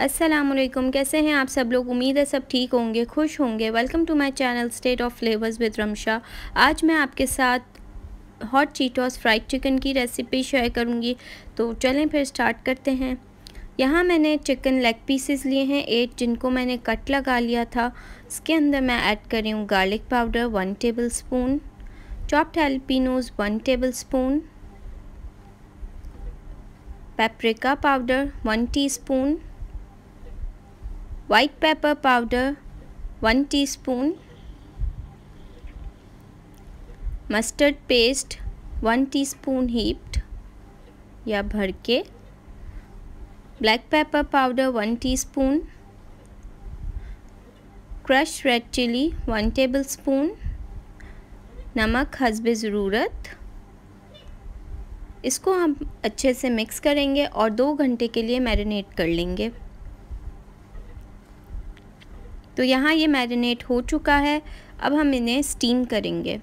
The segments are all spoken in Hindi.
असलम कैसे हैं आप सब लोग उम्मीद है सब ठीक होंगे खुश होंगे welcome to my channel state of flavours with Ramsha आज मैं आपके साथ हॉट चीटॉस फ्राइड चिकन की रेसिपी शेयर करूंगी तो चलें फिर स्टार्ट करते हैं यहाँ मैंने चिकन लेग पीसेस लिए हैं एट जिनको मैंने कट लगा लिया था इसके अंदर मैं ऐड कर रही हूँ garlic powder one tablespoon chopped jalapenos one tablespoon paprika powder one spoon white pepper powder 1 teaspoon mustard paste 1 teaspoon heaped या भर के black pepper powder 1 teaspoon crush red chilli one tablespoon नमक हसब ज़रूरत इसको हम अच्छे से मिक्स करेंगे और दो घंटे के लिए मैरिनेट कर लेंगे तो यहाँ ये मैरिनेट हो चुका है अब हम इन्हें स्टीम करेंगे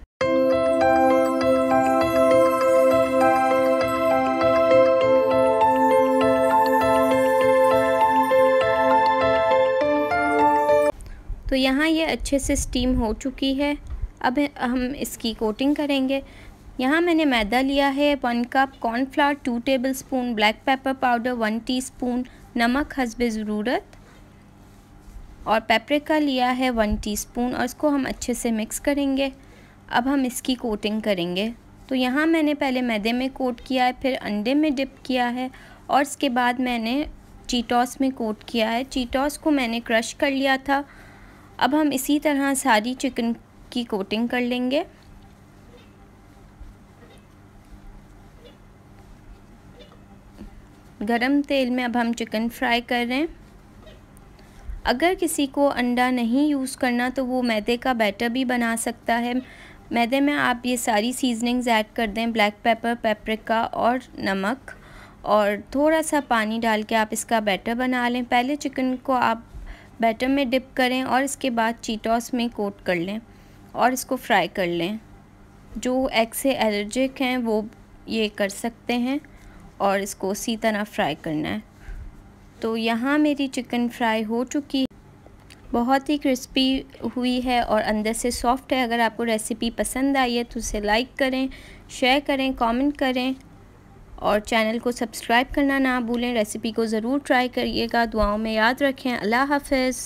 तो यहाँ ये अच्छे से स्टीम हो चुकी है अब हम इसकी कोटिंग करेंगे यहाँ मैंने मैदा लिया है one cup cornflour two tablespoon black pepper powder one teaspoon नमक हसबे ज़रूरत और पेपरिका लिया है वन टीस्पून और इसको हम अच्छे से मिक्स करेंगे अब हम इसकी कोटिंग करेंगे तो यहाँ मैंने पहले मैदे में कोट किया है फिर अंडे में डिप किया है और इसके बाद मैंने चीटॉस में कोट किया है चीटॉस को मैंने क्रश कर लिया था अब हम इसी तरह सारी चिकन की कोटिंग कर लेंगे गरम तेल में अब हम चिकन फ्राई कर रहे हैं अगर किसी को अंडा नहीं यूज़ करना तो वो मैदे का बैटर भी बना सकता है मैदे में आप ये सारी सीजनिंग्स ऐड कर दें ब्लैक पेपर पेपरिका और नमक और थोड़ा सा पानी डाल के आप इसका बैटर बना लें पहले चिकन को आप बैटर में डिप करें और इसके बाद चीटॉस में कोट कर लें और इसको फ्राई कर लें जो एग से एलर्जिक हैं वो ये कर सकते हैं और इसको उसी तरह फ्राई करना है तो यहाँ मेरी चिकन फ्राई हो चुकी बहुत ही क्रिस्पी हुई है और अंदर से सॉफ्ट है अगर आपको रेसिपी पसंद आई है तो उसे लाइक करें शेयर करें कमेंट करें और चैनल को सब्सक्राइब करना ना भूलें रेसिपी को ज़रूर ट्राई करिएगा दुआओं में याद रखें अल्लाह हाफिज़